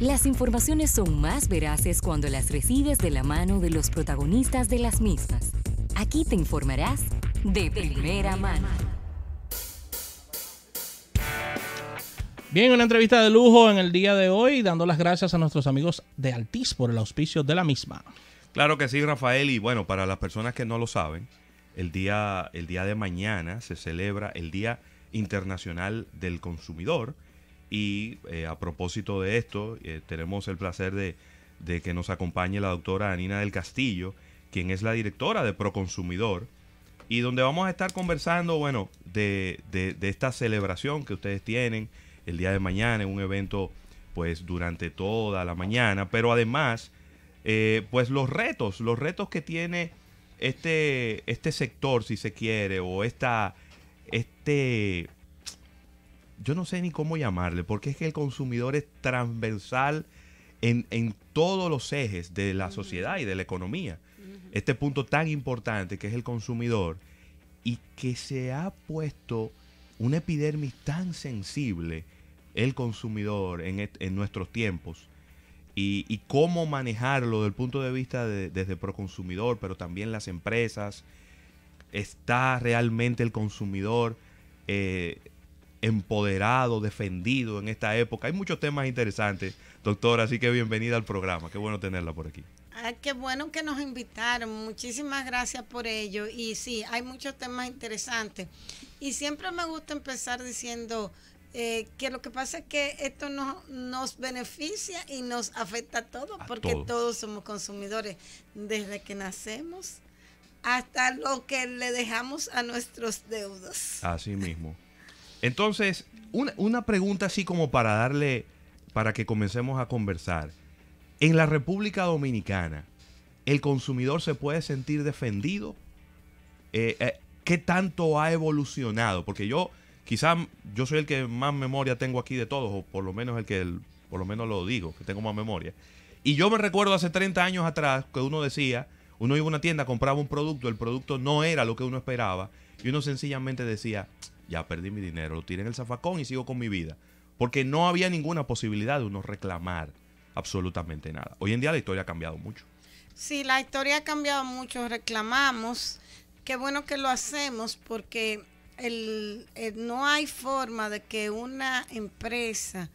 Las informaciones son más veraces cuando las recibes de la mano de los protagonistas de las mismas. Aquí te informarás de primera mano. Bien, una entrevista de lujo en el día de hoy, dando las gracias a nuestros amigos de Altiz por el auspicio de la misma. Claro que sí, Rafael, y bueno, para las personas que no lo saben, el día, el día de mañana se celebra el Día Internacional del Consumidor, y eh, a propósito de esto, eh, tenemos el placer de, que nos acompañe la doctora Anina del Castillo, quien es la directora de Proconsumidor, y donde vamos a estar conversando, bueno, de, de, esta celebración que ustedes tienen el día de mañana, en un evento pues durante toda la mañana, pero además, eh, pues los retos, los retos que tiene este, este sector, si se quiere, o esta, este yo no sé ni cómo llamarle, porque es que el consumidor es transversal en, todos los ejes de la sociedad y de la economía. Este punto tan importante que es el consumidor y que se ha puesto una epidermis tan sensible el consumidor en, nuestros tiempos y, cómo manejarlo desde el punto de vista de, pro consumidor pero también las empresas. ¿Está realmente el consumidor eh, empoderado, defendido en esta época. Hay muchos temas interesantes, doctora, así que bienvenida al programa. Qué bueno tenerla por aquí. Ah, qué bueno que nos invitaron. Muchísimas gracias por ello. Y sí, hay muchos temas interesantes. Y siempre me gusta empezar diciendo eh, que lo que pasa es que esto no, nos beneficia y nos afecta a todos, porque todos somos consumidores desde que nacemos hasta lo que le dejamos a nuestros deudos. Así mismo. Entonces, una, pregunta así como para darle, para que comencemos a conversar. En la República Dominicana, ¿el consumidor se puede sentir defendido? Eh, eh, ¿Qué tanto ha evolucionado? Porque yo, quizás, yo soy el que más memoria tengo aquí de todos, o por lo menos el que, por lo menos lo digo, que tengo más memoria. Y yo me recuerdo hace 30 años atrás que uno decía, uno iba a una tienda, compraba un producto, el producto no era lo que uno esperaba, y uno sencillamente decía, ya perdí mi dinero, lo tiré en el zafacón y sigo con mi vida. Porque no había ninguna posibilidad de uno reclamar absolutamente nada. Hoy en día la historia ha cambiado mucho. Sí, la historia ha cambiado mucho, reclamamos. Qué bueno que lo hacemos porque no hay forma de que una empresa,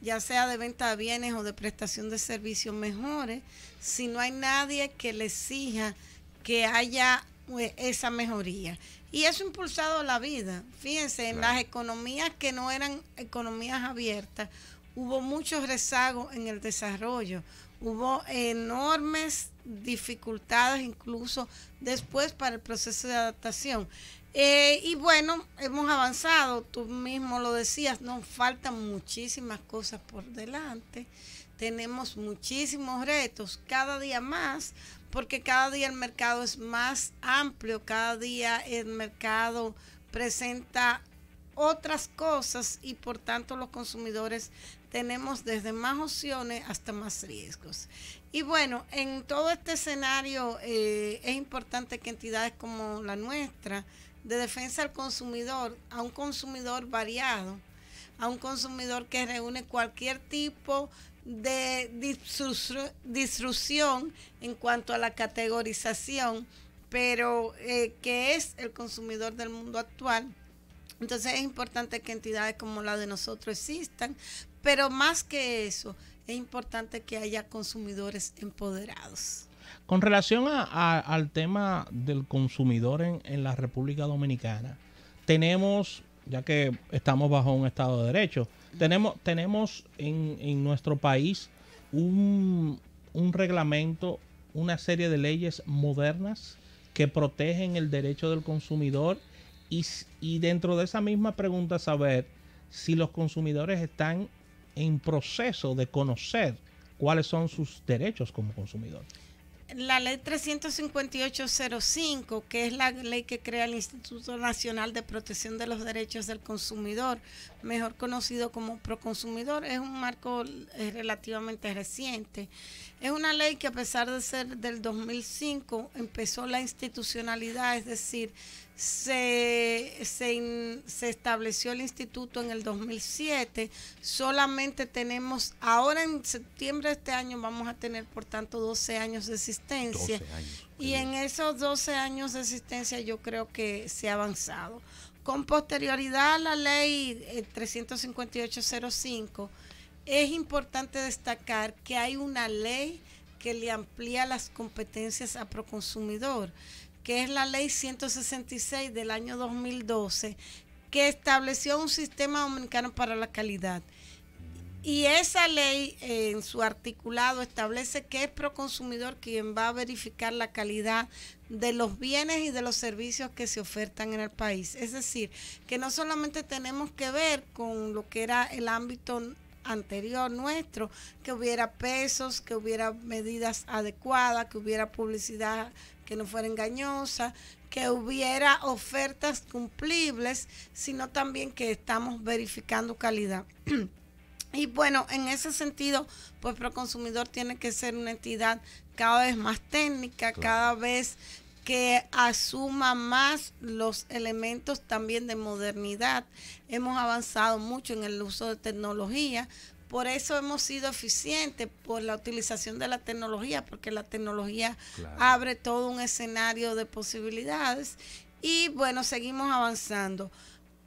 ya sea de venta de bienes o de prestación de servicios, mejore si no hay nadie que le exija que haya eh, esa mejoría. Y eso ha impulsado la vida. Fíjense, en las economías que no eran economías abiertas, hubo muchos rezagos en el desarrollo, hubo enormes dificultades incluso después para el proceso de adaptación. Eh, y bueno, hemos avanzado, tú mismo lo decías, nos faltan muchísimas cosas por delante, tenemos muchísimos retos, cada día más porque cada día el mercado es más amplio, cada día el mercado presenta otras cosas y por tanto los consumidores tenemos desde más opciones hasta más riesgos. Y bueno, en todo este escenario eh, es importante que entidades como la nuestra, de defensa al consumidor, a un consumidor variado, a un consumidor que reúne cualquier tipo de disrupción en cuanto a la categorización, pero eh, que es el consumidor del mundo actual. Entonces es importante que entidades como la de nosotros existan, pero más que eso, es importante que haya consumidores empoderados. Con relación al tema del consumidor en la República Dominicana, tenemos, ya que estamos bajo un Estado de Derecho, tenemos, tenemos en, en nuestro país un, un reglamento, una serie de leyes modernas que protegen el derecho del consumidor y, y, dentro de esa misma pregunta saber si los consumidores están en proceso de conocer cuáles son sus derechos como consumidor la ley 358.05, que es la ley que crea el Instituto Nacional de Protección de los Derechos del Consumidor, mejor conocido como Proconsumidor, es un marco eh, relativamente reciente. Es una ley que a pesar de ser del 2005 empezó la institucionalidad, es decir, se, estableció el instituto en el 2007. Solamente tenemos, ahora en septiembre de este año vamos a tener, por tanto, 12 años de existencia. y en esos 12 años de existencia yo creo que se ha avanzado. Con posterioridad a la ley 35805, eh, es importante destacar que hay una ley que le amplía las competencias a Proconsumidor que es la ley 166 del año 2012, que estableció un sistema dominicano para la calidad. Y esa ley eh, en su articulado establece que es consumidor quien va a verificar la calidad de los bienes y de los servicios que se ofertan en el país. Es decir, que no solamente tenemos que ver con lo que era el ámbito anterior nuestro, que hubiera pesos, que hubiera medidas adecuadas, que hubiera publicidad que no fuera engañosa, que hubiera ofertas cumplibles, sino también que estamos verificando calidad. Y bueno, en ese sentido, pues Proconsumidor tiene que ser una entidad cada vez más técnica, cada vez que asuma más los elementos también de modernidad. Hemos avanzado mucho en el uso de tecnología, por eso hemos sido eficientes, por la utilización de la tecnología, porque la tecnología abre todo un escenario de posibilidades y bueno, seguimos avanzando.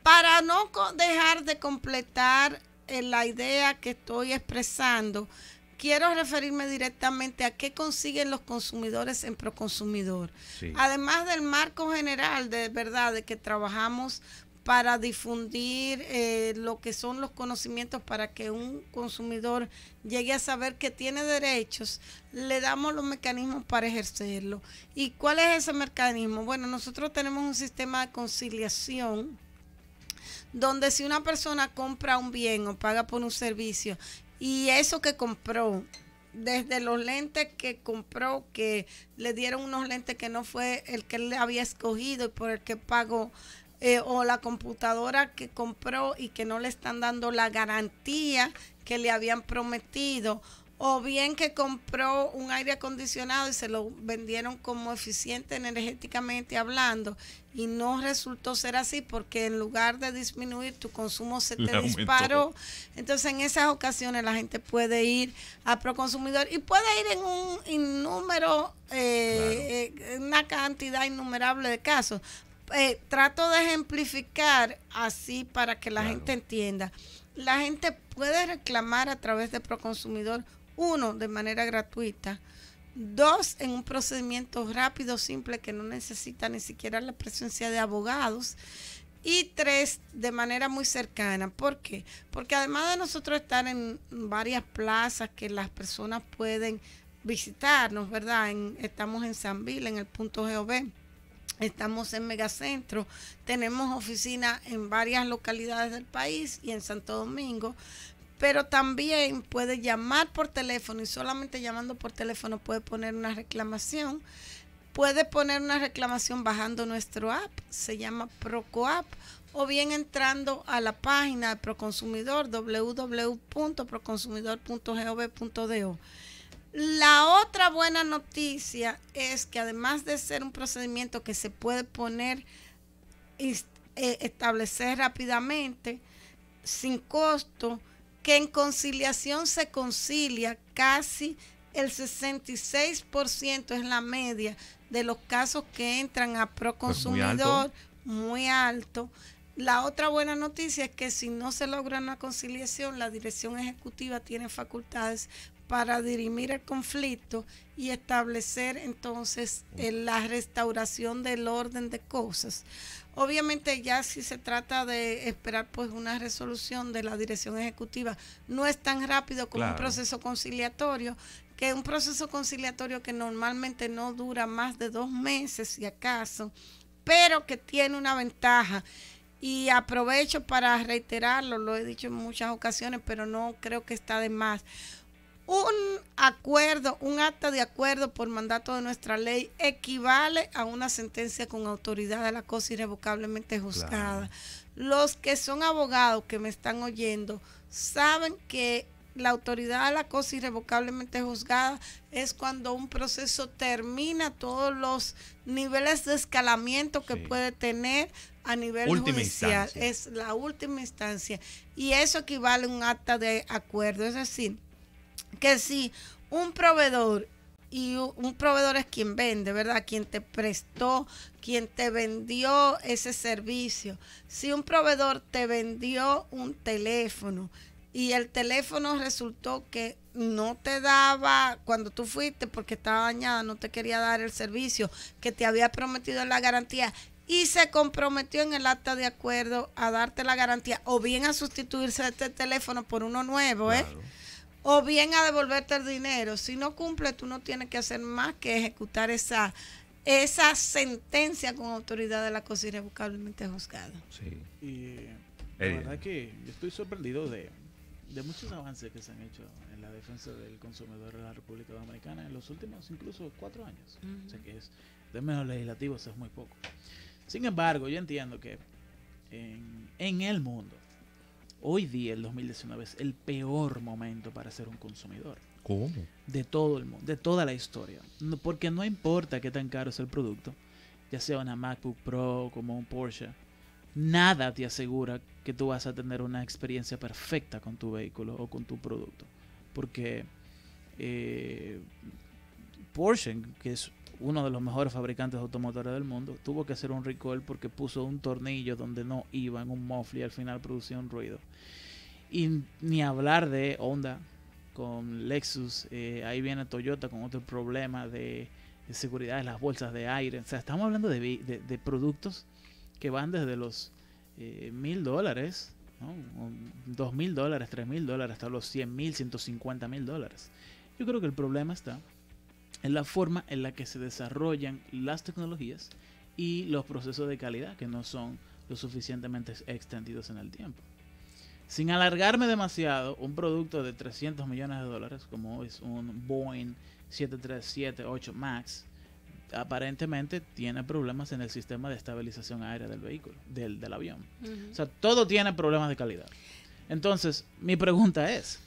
Para no dejar de completar eh, la idea que estoy expresando, quiero referirme directamente a qué consiguen los consumidores en Proconsumidor. Además del marco general de verdad de que trabajamos para difundir eh, lo que son los conocimientos para que un consumidor llegue a saber que tiene derechos, le damos los mecanismos para ejercerlo. ¿Y cuál es ese mecanismo? Bueno, nosotros tenemos un sistema de conciliación donde si una persona compra un bien o paga por un servicio y eso que compró desde los lentes que compró, que le dieron unos lentes que no fue el que él había escogido y por el que pagó, eh, o la computadora que compró y que no le están dando la garantía que le habían prometido, o bien que compró un aire acondicionado y se lo vendieron como eficiente energéticamente hablando y no resultó ser así porque en lugar de disminuir tu consumo se te disparó. Entonces en esas ocasiones la gente puede ir a Proconsumidor y puede ir en un innúmero, eh, eh, una cantidad innumerable de casos, eh, trato de ejemplificar así para que la gente entienda. La gente puede reclamar a través de Proconsumidor, uno, de manera gratuita, dos, en un procedimiento rápido, simple, que no necesita ni siquiera la presencia de abogados, y tres, de manera muy cercana. ¿Por qué? Porque además de nosotros estar en varias plazas que las personas pueden visitarnos, ¿verdad? estamos en Vila, en el punto GOV Estamos en megacentro, tenemos oficinas en varias localidades del país y en Santo Domingo, pero también puede llamar por teléfono y solamente llamando por teléfono puede poner una reclamación. Puede poner una reclamación bajando nuestro app, se llama ProcoApp, o bien entrando a la página de Proconsumidor www.proconsumidor.gov.do la otra buena noticia es que además de ser un procedimiento que se puede poner, y eh, establecer rápidamente, sin costo, que en conciliación se concilia casi el 66% es la media de los casos que entran a proconsumidor, pues muy alto. La otra buena noticia es que si no se logra una conciliación, la dirección ejecutiva tiene facultades para dirimir el conflicto y establecer entonces eh, la restauración del orden de cosas. Obviamente ya si se trata de esperar pues una resolución de la dirección ejecutiva, no es tan rápido como un proceso conciliatorio, que un proceso conciliatorio que normalmente no dura más de dos meses si acaso, pero que tiene una ventaja. Y aprovecho para reiterarlo, lo he dicho en muchas ocasiones, pero no creo que está de más un acuerdo, un acta de acuerdo por mandato de nuestra ley equivale a una sentencia con autoridad de la cosa irrevocablemente juzgada. Los que son abogados que me están oyendo saben que la autoridad de la cosa irrevocablemente juzgada es cuando un proceso termina todos los niveles de escalamiento que puede tener a nivel judicial. Es la última instancia. Y eso equivale a un acta de acuerdo. Es decir, que si un proveedor y un proveedor es quien vende, ¿verdad? Quien te prestó, quien te vendió ese servicio. Si un proveedor te vendió un teléfono y el teléfono resultó que no te daba cuando tú fuiste porque estaba dañada, no te quería dar el servicio que te había prometido en la garantía y se comprometió en el acta de acuerdo a darte la garantía o bien a sustituirse este teléfono por uno nuevo, ¿eh? o bien a devolverte el dinero. Si no cumple, tú no tienes que hacer más que ejecutar esa, esa sentencia con autoridad de la cosa irrevocablemente juzgada. Sí. Y la eh. verdad que yo estoy sorprendido de, de muchos avances que se han hecho en la defensa del consumidor de la República Dominicana en los últimos incluso cuatro años. O sea que es, de menos legislativo, eso es muy poco. Sin embargo, yo entiendo que en, en el mundo hoy día el 2019 es el peor momento para ser un consumidor. ¿Cómo? De todo el mundo, de toda la historia. porque no importa qué tan caro es el producto, ya sea una MacBook Pro como un Porsche, nada te asegura que tú vas a tener una experiencia perfecta con tu vehículo o con tu producto. Porque eh, Porsche, que es uno de los mejores fabricantes de automotores del mundo, tuvo que hacer un recall porque puso un tornillo donde no iba en un muffler y al final producía un ruido. Y ni hablar de Honda con Lexus, eh, ahí viene Toyota con otro problema de, seguridad de las bolsas de aire. O sea, estamos hablando de, productos que van desde los eh, mil dólares, dos mil dólares, tres mil dólares, hasta los 100 mil, 150 mil dólares. Yo creo que el problema está en la forma en la que se desarrollan las tecnologías y los procesos de calidad que no son lo suficientemente extendidos en el tiempo. Sin alargarme demasiado, un producto de 300 millones de dólares, como es un Boeing 737-8 MAX, aparentemente tiene problemas en el sistema de estabilización aérea del vehículo, del, del avión. O sea, todo tiene problemas de calidad. Entonces, mi pregunta es,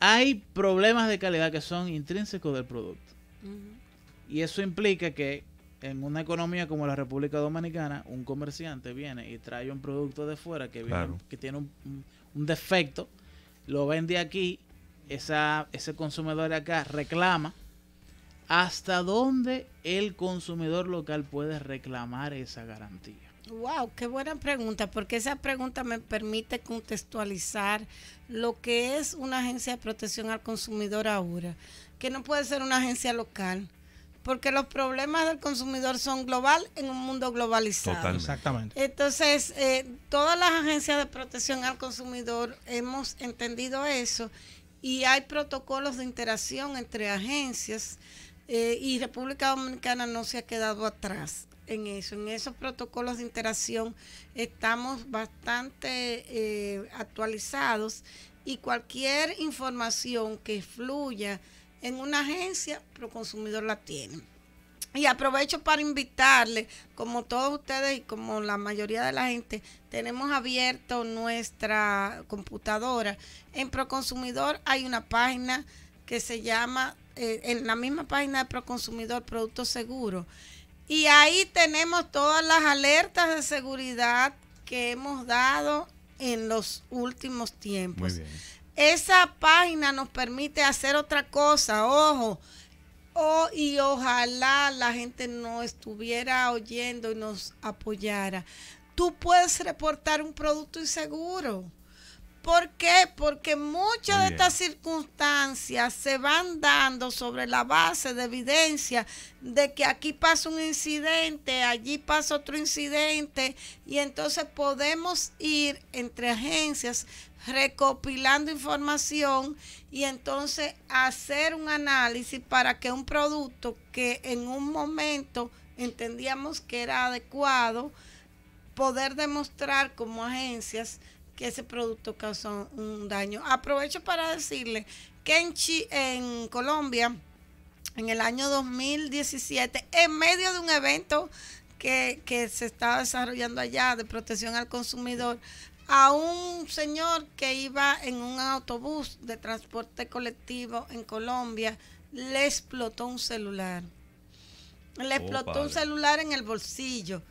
hay problemas de calidad que son intrínsecos del producto. Y eso implica que en una economía como la República Dominicana, un comerciante viene y trae un producto de fuera que, que tiene un, defecto, lo vende aquí, esa, ese consumidor de acá reclama hasta dónde el consumidor local puede reclamar esa garantía. Wow, qué buena pregunta, porque esa pregunta me permite contextualizar lo que es una agencia de protección al consumidor ahora, que no puede ser una agencia local, porque los problemas del consumidor son global en un mundo globalizado. Total, exactamente. Entonces, eh, todas las agencias de protección al consumidor hemos entendido eso y hay protocolos de interacción entre agencias eh, y República Dominicana no se ha quedado atrás en eso. En esos protocolos de interacción estamos bastante eh, actualizados y cualquier información que fluya en una agencia, Proconsumidor la tiene. Y aprovecho para invitarle, como todos ustedes y como la mayoría de la gente, tenemos abierto nuestra computadora. En Proconsumidor hay una página que se llama eh, en la misma página de Proconsumidor Producto Seguro. Y ahí tenemos todas las alertas de seguridad que hemos dado en los últimos tiempos. Esa página nos permite hacer otra cosa, ojo. y ojalá la gente no estuviera oyendo y nos apoyara. Tú puedes reportar un producto inseguro. ¿Por qué? Porque muchas de estas circunstancias se van dando sobre la base de evidencia de que aquí pasa un incidente, allí pasa otro incidente, y entonces podemos ir entre agencias recopilando información y entonces hacer un análisis para que un producto que en un momento entendíamos que era adecuado, poder demostrar como agencias, que ese producto causó un daño. Aprovecho para decirle que en, Chi, en Colombia, en el año 2017, en medio de un evento que, se estaba desarrollando allá de protección al consumidor, a un señor que iba en un autobús de transporte colectivo en Colombia, le explotó un celular. Le oh, explotó un celular en el bolsillo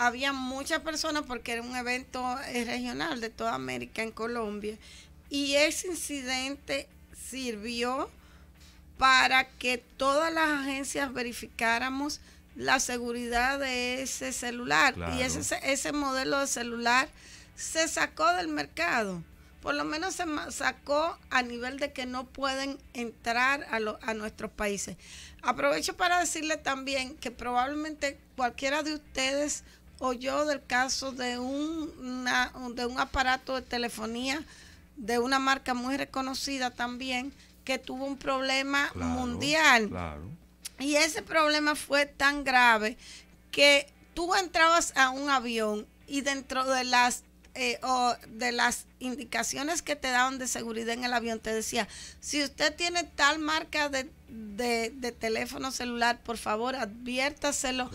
había muchas personas porque era un evento eh, regional de toda América en Colombia. Y ese incidente sirvió para que todas las agencias verificáramos la seguridad de ese celular. Y ese, ese modelo de celular se sacó del mercado. Por lo menos se sacó a nivel de que no pueden entrar a, a nuestros países. Aprovecho para decirle también que probablemente cualquiera de ustedes yo del caso de un, de un aparato de telefonía de una marca muy reconocida también que tuvo un problema mundial. Y ese problema fue tan grave que tú entrabas a un avión y dentro de las eh, de las indicaciones que te daban de seguridad en el avión, te decía, si usted tiene tal marca de, teléfono celular, por favor, adviértaselo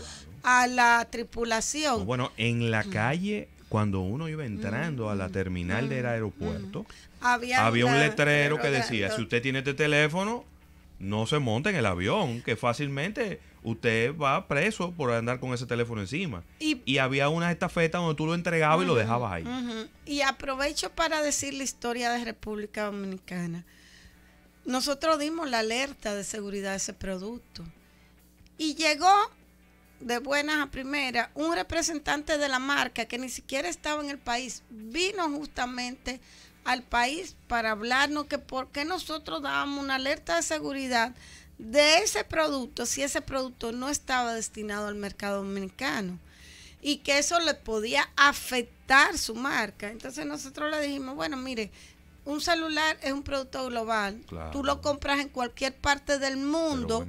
a la tripulación. Bueno, en la mm. calle cuando uno iba entrando a la mm, terminal mm, del aeropuerto, había, un letrero que decía, si usted tiene este teléfono, no se monte en el avión, que fácilmente usted va preso por andar con ese teléfono encima. Y, había una estafeta donde tú lo entregabas y lo dejabas ahí. Y aprovecho para decir la historia de República Dominicana. Nosotros dimos la alerta de seguridad de ese producto. Y llegó de buenas a primeras, un representante de la marca que ni siquiera estaba en el país vino justamente al país para hablarnos que por qué nosotros dábamos una alerta de seguridad de ese producto si ese producto no estaba destinado al mercado dominicano y que eso le podía afectar su marca. Entonces nosotros le dijimos, bueno, mire, un celular es un producto global. Tú lo compras en cualquier parte del mundo.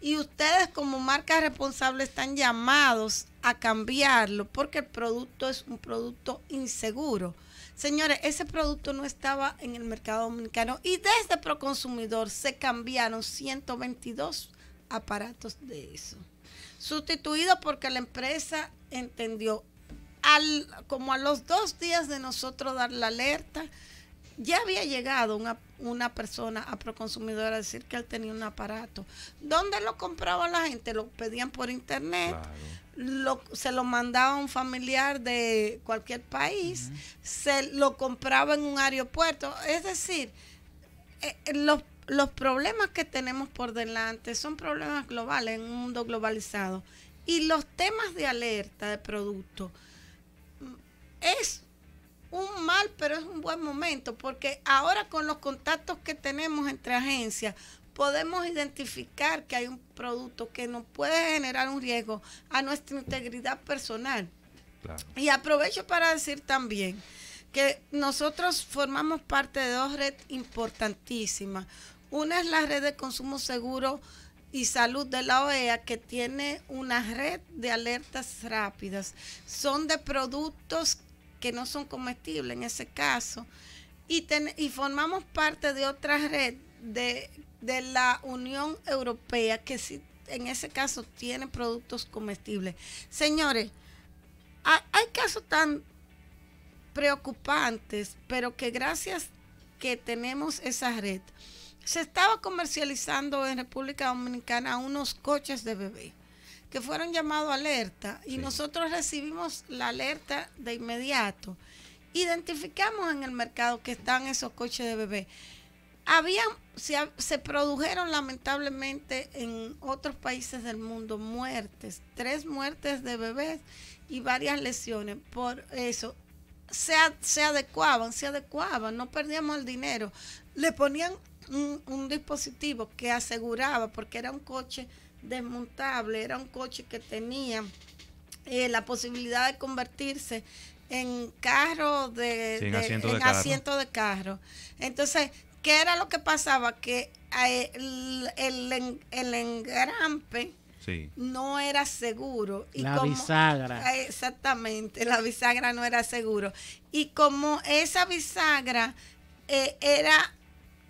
Y ustedes como marca responsable están llamados a cambiarlo porque el producto es un producto inseguro. Señores, ese producto no estaba en el mercado dominicano y desde Proconsumidor se cambiaron 122 aparatos de eso. Sustituido porque la empresa entendió al, como a los dos días de nosotros dar la alerta, ya había llegado una, persona a Proconsumidor a decir que él tenía un aparato. ¿Dónde lo compraba la gente? Lo pedían por internet, se lo mandaba a un familiar de cualquier país, se lo compraba en un aeropuerto. Es decir, eh, eh, los, los problemas que tenemos por delante son problemas globales en un mundo globalizado. Y los temas de alerta de producto mm, es un mal, pero es un buen momento, porque ahora con los contactos que tenemos entre agencias, podemos identificar que hay un producto que nos puede generar un riesgo a nuestra integridad personal. Y aprovecho para decir también que nosotros formamos parte de dos redes importantísimas. Una es la red de consumo seguro y salud de la OEA que tiene una red de alertas rápidas. Son de productos que no son comestibles en ese caso, y, y formamos parte de otra red de, la Unión Europea que en ese caso tiene productos comestibles. Señores, hay, hay casos tan preocupantes, pero que gracias que tenemos esa red, se estaba comercializando en República Dominicana unos coches de bebé que fueron llamados alerta y nosotros recibimos la alerta de inmediato. Identificamos en el mercado que están esos coches de bebé. Habían, se, produjeron lamentablemente en otros países del mundo muertes, tres muertes de bebés y varias lesiones por eso. Se, se adecuaban, se adecuaban, no perdíamos el dinero. Le ponían un dispositivo que aseguraba, porque era un coche desmontable, era un coche que tenía eh, la posibilidad de convertirse en carro de, asiento, de carro. Entonces, ¿qué era lo que pasaba? Que eh, el, el, engrampe no era seguro. Y la bisagra. Ah, exactamente, la bisagra no era seguro. Y como esa bisagra eh, era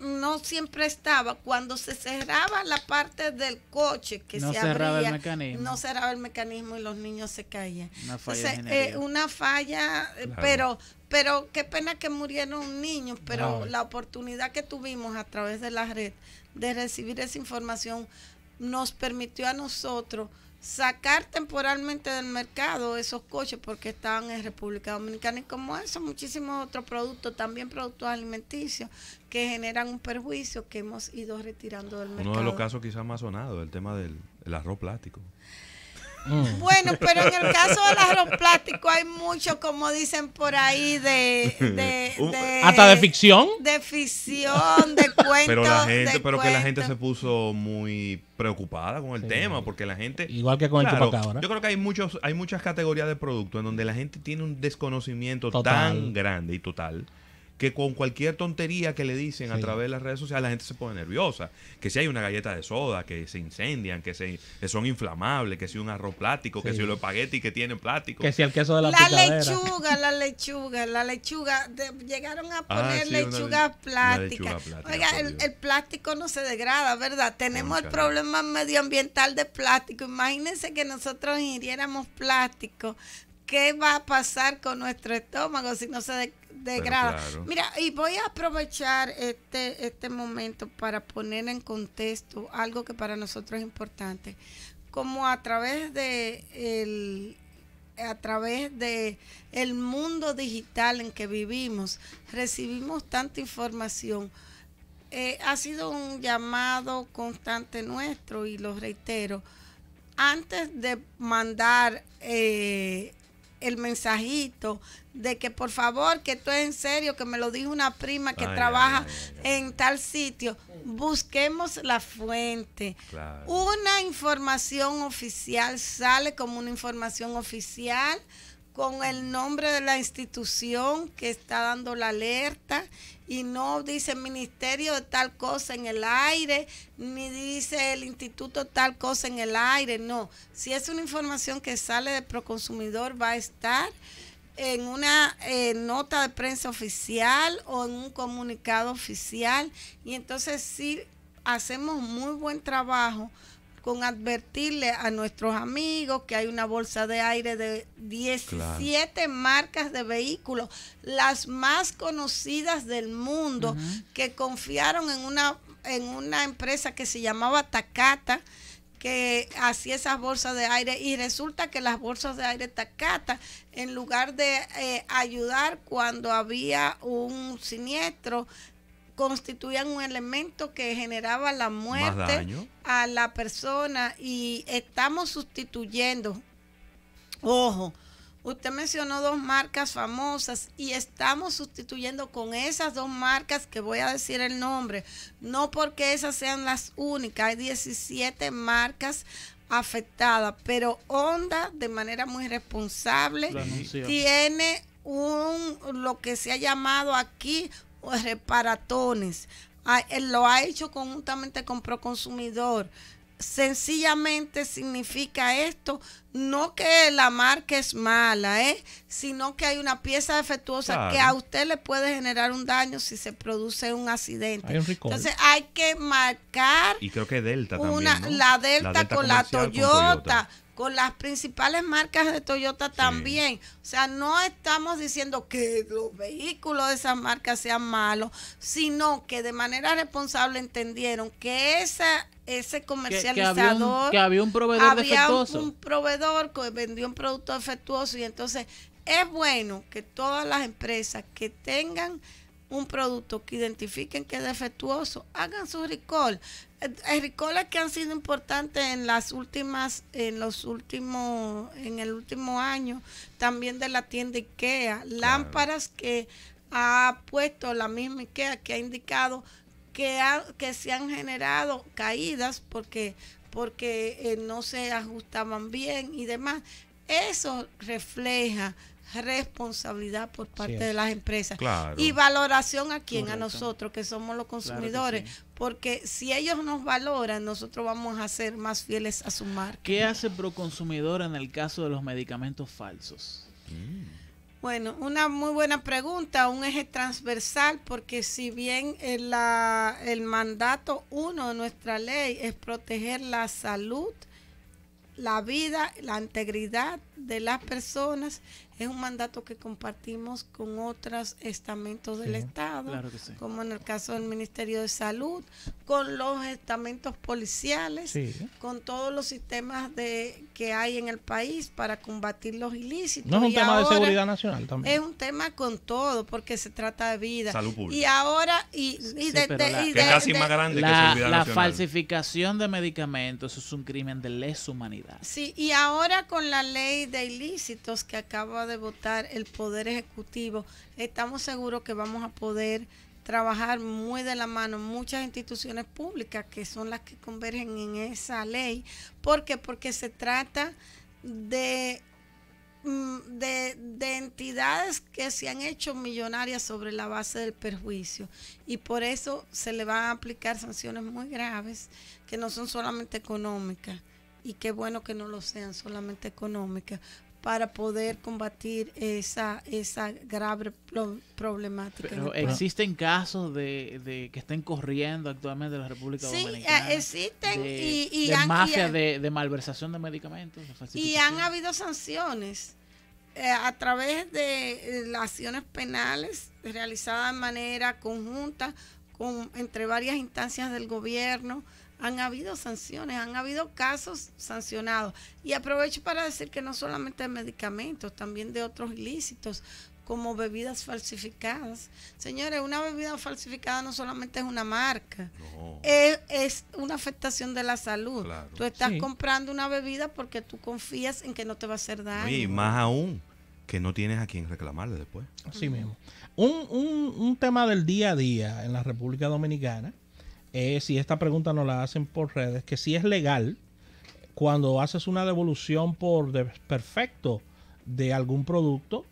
no siempre estaba. Cuando se cerraba la parte del coche que no se cerraba abría, el mecanismo. no cerraba el mecanismo y los niños se caían. Una falla, eh, una falla eh, pero pero qué pena que murieron niños, pero la oportunidad que tuvimos a través de la red de recibir esa información nos permitió a nosotros sacar temporalmente del mercado esos coches porque estaban en República Dominicana y como eso, muchísimos otros productos, también productos alimenticios que generan un perjuicio que hemos ido retirando del mercado. Uno de los casos quizá más sonados, el tema del arroz plástico. Mm. Bueno, pero en el caso de del plástico hay mucho, como dicen por ahí, de... ¿Hasta de ficción? De ficción, de cuentos. Pero, la gente, pero que la gente se puso muy preocupada con el tema, porque la gente... Igual que con el Yo creo que hay, muchos, hay muchas categorías de productos en donde la gente tiene un desconocimiento tan grande y total que con cualquier tontería que le dicen a través de las redes sociales la gente se pone nerviosa. Que si hay una galleta de soda, que se incendian, que, se, son inflamables, que si un arroz plástico, que si los espagueti que tienen plástico. Que si el queso de la, la lechuga, la lechuga, la lechuga. llegaron a ah, poner lechuga, plástica. Oiga, el, plástico no se degrada, ¿verdad? Tenemos el problema medioambiental de plástico. Imagínense que nosotros hiriéramos plástico. ¿Qué va a pasar con nuestro estómago si no se degrada? de Mira, y voy a aprovechar este, este momento para poner en contexto algo que para nosotros es importante. Como a través de el, a través de el mundo digital en que vivimos, recibimos tanta información. Eh, ha sido un llamado constante nuestro y lo reitero. Antes de mandar eh, el mensajito, de que por favor, que esto es en serio, que me lo dijo una prima que trabaja en tal sitio, busquemos la fuente. Una información oficial sale como una información oficial con el nombre de la institución que está dando la alerta y no dice ministerio de tal cosa en el aire, ni dice el instituto tal cosa en el aire, no. Si es una información que sale de Proconsumidor va a estar en una eh, nota de prensa oficial o en un comunicado oficial. Y entonces sí hacemos muy buen trabajo con advertirle a nuestros amigos que hay una bolsa de aire de 17 marcas de vehículos, las más conocidas del mundo, que confiaron en una, en una empresa que se llamaba Takata que hacía esas bolsas de aire y resulta que las bolsas de aire tacata, en lugar de eh, ayudar cuando había un siniestro, constituían un elemento que generaba la muerte a la persona y estamos sustituyendo, ojo, Usted mencionó dos marcas famosas y estamos sustituyendo con esas dos marcas que voy a decir el nombre, no porque esas sean las únicas, hay 17 marcas afectadas, pero Honda de manera muy responsable tiene un lo que se ha llamado aquí pues, reparatones. Ah, eh, lo ha hecho conjuntamente con Proconsumidor sencillamente significa esto, no que la marca es mala, ¿eh? sino que hay una pieza defectuosa que a usted le puede generar un daño si se produce un accidente. Entonces hay que marcar y creo que Delta una, la, Delta con la Toyota con las principales marcas de Toyota también. O sea, no estamos diciendo que los vehículos de esas marcas sean malos, sino que de manera responsable entendieron que esa ese comercializador había, un, proveedor defectuoso. un proveedor que vendió un producto defectuoso y entonces es bueno que todas las empresas que tengan un producto que identifiquen que es defectuoso, hagan su recall. Eh, Recolas que han sido importantes en las últimas, en los últimos, en el último año, también de la tienda IKEA, lámparas que ha puesto la misma IKEA, que ha indicado que, que se han generado caídas porque, porque eh, no se ajustaban bien y demás. Eso refleja responsabilidad por parte de las empresas y valoración a quién, a nosotros que somos los consumidores, porque si ellos nos valoran, nosotros vamos a ser más fieles a su marca. ¿Qué hace Proconsumidor en el caso de los medicamentos falsos? Mm. Bueno, una muy buena pregunta, un eje transversal, porque si bien eh, el mandato uno de nuestra ley es proteger la salud, la vida, la integridad de las personas, es un mandato que compartimos con otros estamentos del Estado, como en el caso del Ministerio de Salud, con los estamentos policiales, con todos los sistemas de que hay en el país para combatir los ilícitos. No es un tema de seguridad nacional también. Es un tema con todo, porque se trata de vida. Salud pública. Y ahora, y, de, la, falsificación de medicamentos es un crimen de lesa humanidad. Sí, y ahora con la ley de ilícitos que acaba de de votar el Poder Ejecutivo, estamos seguros que vamos a poder trabajar muy de la mano muchas instituciones públicas que son las que convergen en esa ley. ¿Por qué? Porque se trata de, mm, de, de, entidades que se han hecho millonarias sobre la base del perjuicio y por eso se le van a aplicar sanciones muy graves que no son solamente económicas. Y qué bueno que no lo sean solamente económicas, para poder combatir esa, esa grave problemática. Pero existen casos de, que estén corriendo actualmente en la República eh, Dominicana. Sí, existen. De, y, han, mafia de, malversación de medicamentos. Y han habido sanciones eh, a través de eh, las acciones penales realizadas de manera conjunta con entre varias instancias del gobierno han habido sanciones, han habido casos sancionados. Y aprovecho para decir que no solamente de medicamentos, también de otros ilícitos como bebidas falsificadas. Señores, una bebida falsificada no solamente es una marca, es, una afectación de la salud. Tú estás comprando una bebida porque tú confías en que no te va a hacer daño. Y más aún, que no tienes a quien reclamarle después. Así mismo. Un, un, un tema del día a día en la República Dominicana eh, si esta pregunta nos la hacen por redes, que si es legal cuando haces una devolución por desperfecto de algún producto,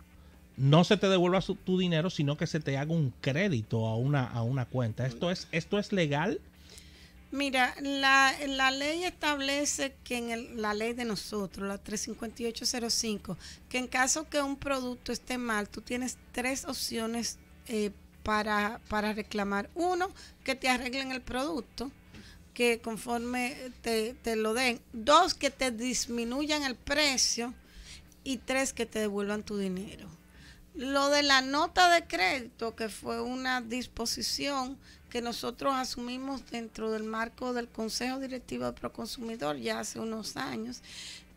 no se te devuelva tu dinero, sino que se te haga un crédito a una, a una cuenta. ¿Esto es, esto es legal? Mira, la, ley establece que en la ley de nosotros, la 35805, que en caso que un producto esté mal, tú tienes tres opciones eh, para, reclamar. Uno, que te arreglen el producto, que conforme te, lo den. Dos, que te disminuyan el precio. Y tres, que te devuelvan tu dinero. Lo de la nota de crédito, que fue una disposición que nosotros asumimos dentro del marco del Consejo Directivo de Proconsumidor ya hace unos años,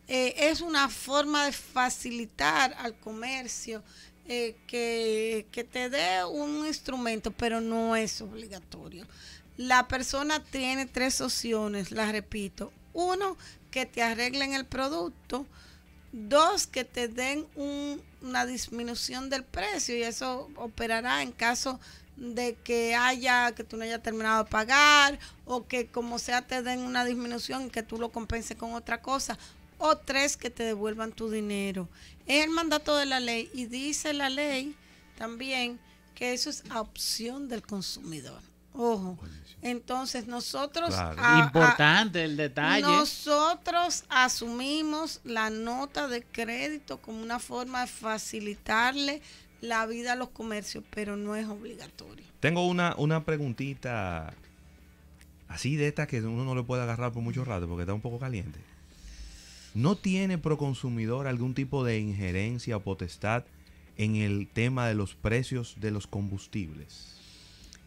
eh, es una forma de facilitar al comercio eh, que, te dé un instrumento, pero no es obligatorio. La persona tiene tres opciones, las repito. Uno, que te arreglen el producto. Dos, que te den una disminución del precio y eso operará en caso de que haya, que tú no hayas terminado de pagar o que como sea te den una disminución y que tú lo compenses con otra cosa o tres que te devuelvan tu dinero. Es el mandato de la ley y dice la ley también que eso es opción del consumidor. Ojo. Entonces nosotros... Importante el detalle. Nosotros asumimos la nota de crédito como una forma de facilitarle la vida a los comercios, pero no es obligatorio. Tengo una, preguntita así de esta que uno no le puede agarrar por mucho rato porque está un poco caliente. ¿No tiene Proconsumidor algún tipo de injerencia o potestad en el tema de los precios de los combustibles?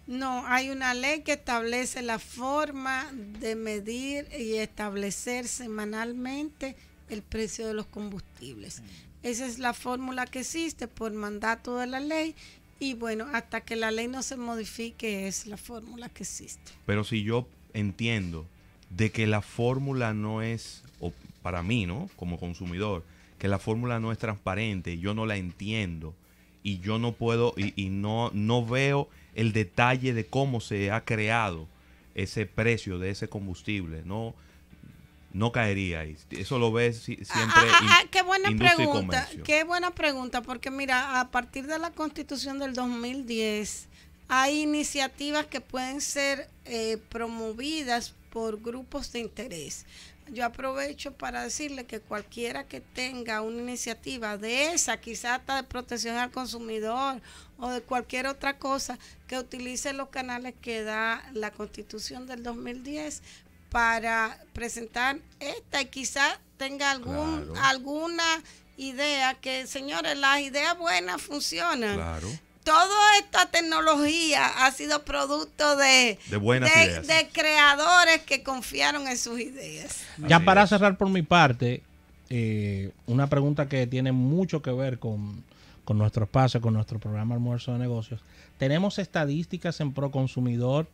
No, hay una ley que establece la forma de medir y establecer semanalmente el precio de los combustibles. Mm. Esa es la fórmula que existe por mandato de la ley y bueno, hasta que la ley no se modifique es la fórmula que existe. Pero si yo entiendo de que la fórmula no es, o para mí, ¿no? Como consumidor, que la fórmula no es transparente yo no la entiendo y yo no puedo y, no, no veo el detalle de cómo se ha creado ese precio de ese combustible, ¿no? no caería ahí. Eso lo ves ah, siempre. Ah, ah, qué buena pregunta, qué buena pregunta, porque mira, a partir de la constitución del 2010 hay iniciativas que pueden ser eh, promovidas por grupos de interés yo aprovecho para decirle que cualquiera que tenga una iniciativa de esa, quizás hasta de protección al consumidor o de cualquier otra cosa, que utilice los canales que da la constitución del 2010 para presentar esta y quizás tenga algún, alguna idea que, señores, las ideas buenas funcionan. Claro toda esta tecnología ha sido producto de, de, creadores que confiaron en sus ideas. ya para cerrar por mi parte, eh, una pregunta que tiene mucho que ver con, con nuestro espacio, con nuestro programa Almuerzo de Negocios. ¿Tenemos estadísticas en Pro Consumidor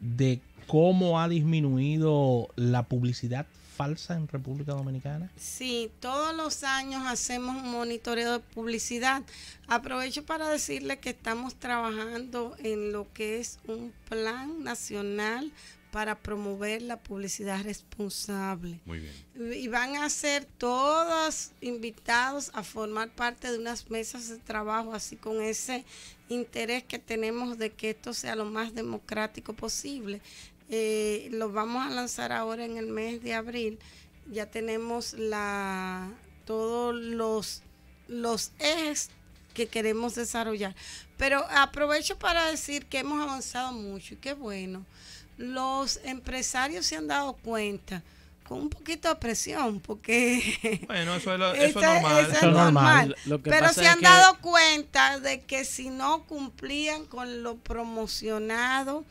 de cómo ha disminuido la publicidad falsa en República Dominicana? Sí, todos los años hacemos un monitoreo de publicidad. Aprovecho para decirle que estamos trabajando en lo que es un plan nacional para promover la publicidad responsable. Muy bien. Y van a ser todos invitados a formar parte de unas mesas de trabajo, así con ese interés que tenemos de que esto sea lo más democrático posible. Eh, los vamos a lanzar ahora en el mes de abril. Ya tenemos la todos los, los ejes que queremos desarrollar. Pero aprovecho para decir que hemos avanzado mucho y qué bueno. Los empresarios se han dado cuenta con un poquito de presión, porque... Bueno, eso es, normal. Pero se han dado cuenta de que si no cumplían con lo promocionado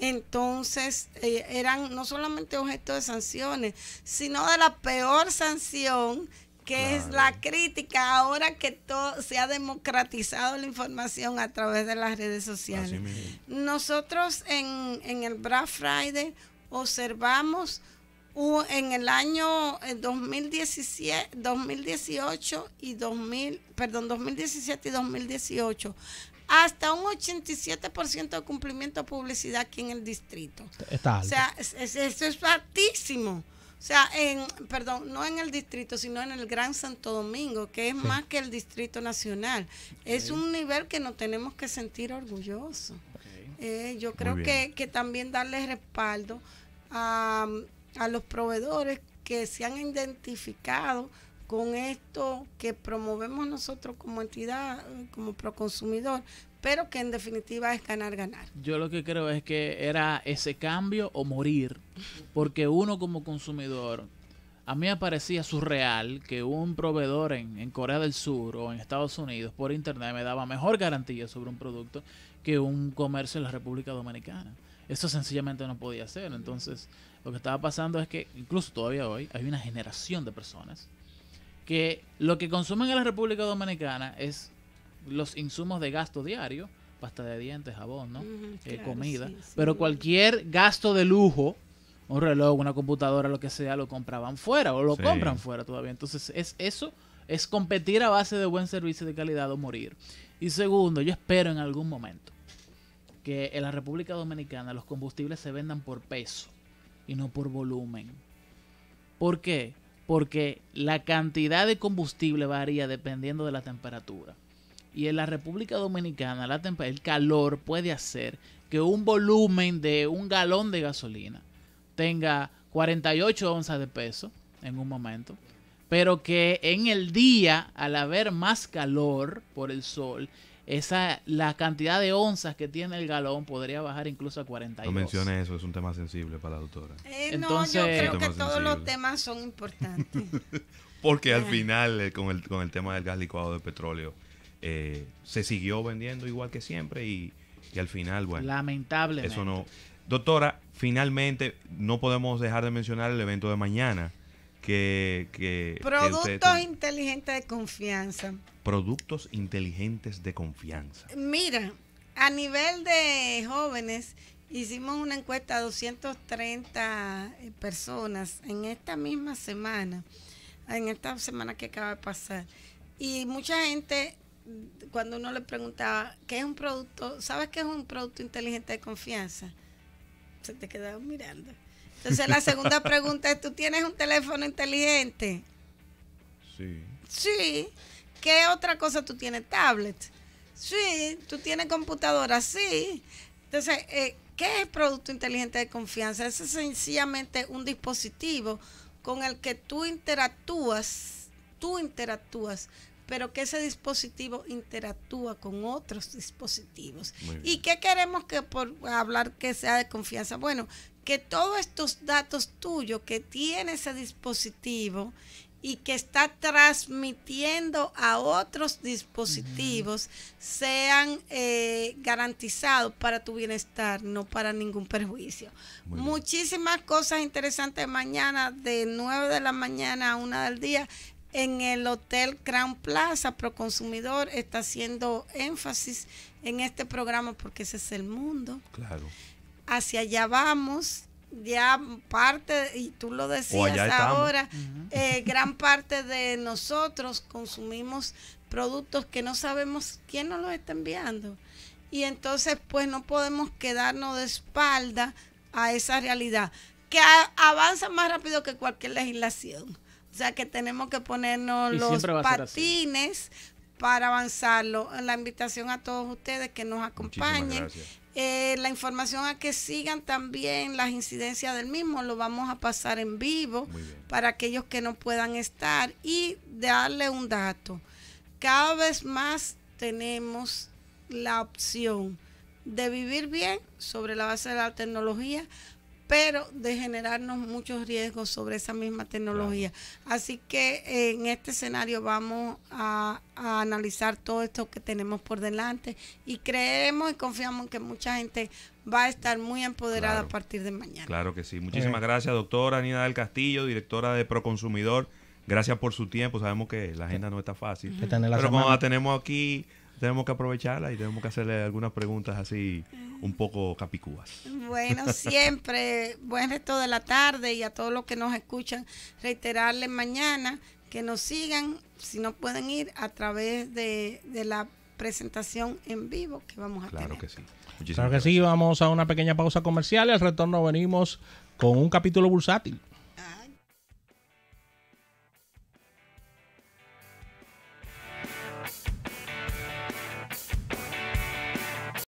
entonces eh, eran no solamente objeto de sanciones, sino de la peor sanción que es la crítica ahora que todo se ha democratizado la información a través de las redes sociales. Nosotros en, en el Black Friday observamos en el año 2017, eh, 2018 y 2000, perdón, 2017 y 2018 hasta un 87% de cumplimiento de publicidad aquí en el distrito. O sea, eso es altísimo. O sea, en, perdón, no en el distrito, sino en el Gran Santo Domingo, que es más que el distrito nacional. Es un nivel que nos tenemos que sentir orgullosos. Eh, yo creo que, también darle respaldo a, a los proveedores que se han identificado con esto que promovemos nosotros como entidad, como proconsumidor, pero que en definitiva es ganar, ganar. Yo lo que creo es que era ese cambio o morir, porque uno como consumidor, a mí me parecía surreal que un proveedor en, en Corea del Sur o en Estados Unidos por internet me daba mejor garantía sobre un producto que un comercio en la República Dominicana. Eso sencillamente no podía ser. Entonces, lo que estaba pasando es que incluso todavía hoy hay una generación de personas que lo que consumen en la República Dominicana es los insumos de gasto diario, pasta de dientes, jabón, ¿no? Eh, comida. Pero cualquier gasto de lujo, un reloj, una computadora, lo que sea, lo compraban fuera o lo compran fuera todavía. Entonces, es eso es competir a base de buen servicio de calidad o morir. Y segundo, yo espero en algún momento que en la República Dominicana los combustibles se vendan por peso y no por volumen. ¿Por qué? porque la cantidad de combustible varía dependiendo de la temperatura. Y en la República Dominicana la el calor puede hacer que un volumen de un galón de gasolina tenga 48 onzas de peso en un momento, pero que en el día, al haber más calor por el sol, esa, la cantidad de onzas que tiene el galón podría bajar incluso a 42. No menciones eso, es un tema sensible para la doctora. Entonces, eh, no, yo creo que todos los temas son importantes. Porque al eh. final, eh, con, el, con el tema del gas licuado de petróleo, se siguió vendiendo igual que siempre y, y al final, bueno. Lamentablemente. Eso no. Doctora, finalmente no podemos dejar de mencionar el evento de mañana que... productos inteligentes de confianza. Productos inteligentes de confianza. Mira, a nivel de jóvenes, hicimos una encuesta a 230 eh, personas en esta misma semana, en esta semana que acaba de pasar. Y mucha gente, cuando uno le preguntaba, ¿qué es un producto? ¿Sabes qué es un producto inteligente de confianza? Se te quedaban mirando. Entonces la segunda pregunta es, ¿tú tienes un teléfono inteligente? Sí. Sí. ¿Qué otra cosa tú tienes? Tablet. Sí. ¿Tú tienes computadora? Sí. Entonces, eh, ¿qué es producto inteligente de confianza? Es sencillamente un dispositivo con el que tú interactúas, tú interactúas pero que ese dispositivo interactúa con otros dispositivos. ¿Y qué queremos que por hablar que sea de confianza? Bueno, que todos estos datos tuyos que tiene ese dispositivo y que está transmitiendo a otros dispositivos sean eh, garantizados para tu bienestar, no para ningún perjuicio. Muchísimas cosas interesantes mañana de 9 de la mañana a 1 del día en el Hotel Gran Plaza, Proconsumidor está haciendo énfasis en este programa porque ese es el mundo. Claro. Hacia allá vamos, ya parte, y tú lo decías ahora, eh, gran parte de nosotros consumimos productos que no sabemos quién nos los está enviando. Y entonces, pues no podemos quedarnos de espalda a esa realidad, que avanza más rápido que cualquier legislación. O sea que tenemos que ponernos los patines para avanzarlo. La invitación a todos ustedes que nos acompañen. Eh, la información a que sigan también las incidencias del mismo, lo vamos a pasar en vivo para aquellos que no puedan estar y darle un dato. Cada vez más tenemos la opción de vivir bien sobre la base de la tecnología, pero de generarnos muchos riesgos sobre esa misma tecnología. Así que en este escenario vamos a, analizar todo esto que tenemos por delante y creemos y confiamos en que mucha gente va a estar muy empoderada a partir de mañana. Claro que sí. Muchísimas eh. gracias, doctora Nina del Castillo, directora de Proconsumidor. Gracias por su tiempo. Sabemos que la agenda no está fácil. Pero como la tenemos aquí tenemos que aprovecharla y tenemos que hacerle algunas preguntas así un poco capicúas. Bueno, siempre, buen resto de la tarde y a todos los que nos escuchan, reiterarles mañana que nos sigan, si no pueden ir, a través de, de la presentación en vivo que vamos a claro Que sí. Muchísimas claro que sí, vamos a una pequeña pausa comercial y al retorno venimos con un capítulo bursátil.